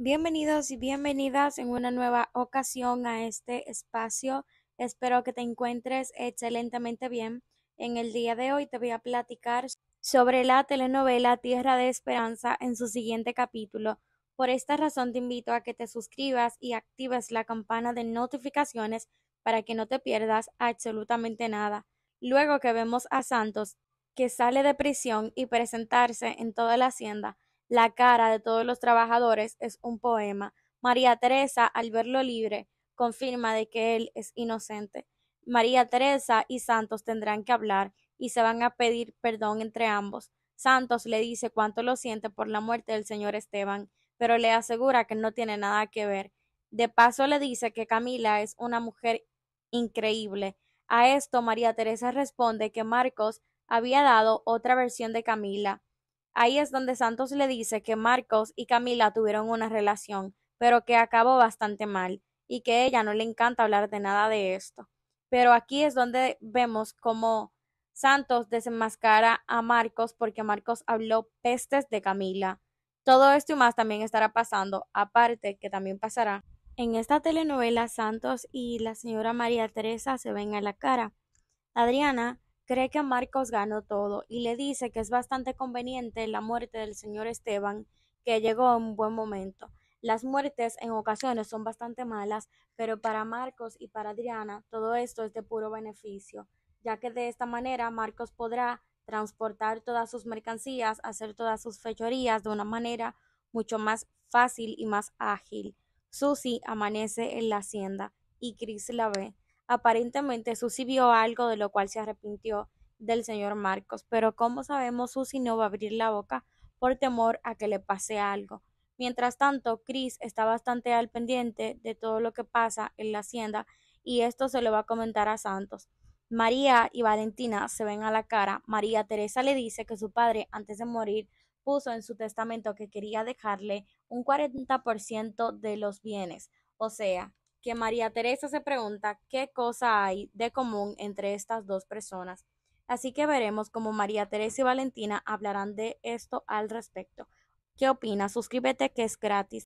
Bienvenidos y bienvenidas en una nueva ocasión a este espacio. Espero que te encuentres excelentemente bien. En el día de hoy te voy a platicar sobre la telenovela Tierra de Esperanza en su siguiente capítulo. Por esta razón te invito a que te suscribas y actives la campana de notificaciones para que no te pierdas absolutamente nada. Luego que vemos a Santos, que sale de prisión y presentarse en toda la hacienda, la cara de todos los trabajadores es un poema. María Teresa, al verlo libre, confirma de que él es inocente. María Teresa y Santos tendrán que hablar y se van a pedir perdón entre ambos. Santos le dice cuánto lo siente por la muerte del señor Esteban, pero le asegura que no tiene nada que ver. De paso le dice que Camila es una mujer increíble. A esto María Teresa responde que Marcos había dado otra versión de Camila, Ahí es donde Santos le dice que Marcos y Camila tuvieron una relación, pero que acabó bastante mal, y que ella no le encanta hablar de nada de esto. Pero aquí es donde vemos cómo Santos desenmascara a Marcos porque Marcos habló pestes de Camila. Todo esto y más también estará pasando, aparte que también pasará. En esta telenovela Santos y la señora María Teresa se ven a la cara. Adriana cree que Marcos ganó todo y le dice que es bastante conveniente la muerte del señor Esteban, que llegó en buen momento. Las muertes en ocasiones son bastante malas, pero para Marcos y para Adriana todo esto es de puro beneficio, ya que de esta manera Marcos podrá transportar todas sus mercancías, hacer todas sus fechorías de una manera mucho más fácil y más ágil. Susy amanece en la hacienda y Chris la ve. Aparentemente Susi vio algo de lo cual se arrepintió del señor Marcos, pero como sabemos Susi no va a abrir la boca por temor a que le pase algo. Mientras tanto, Chris está bastante al pendiente de todo lo que pasa en la hacienda y esto se lo va a comentar a Santos. María y Valentina se ven a la cara. María Teresa le dice que su padre, antes de morir, puso en su testamento que quería dejarle un 40% de los bienes, o sea, que María Teresa se pregunta qué cosa hay de común entre estas dos personas. Así que veremos cómo María Teresa y Valentina hablarán de esto al respecto. ¿Qué opinas? Suscríbete que es gratis.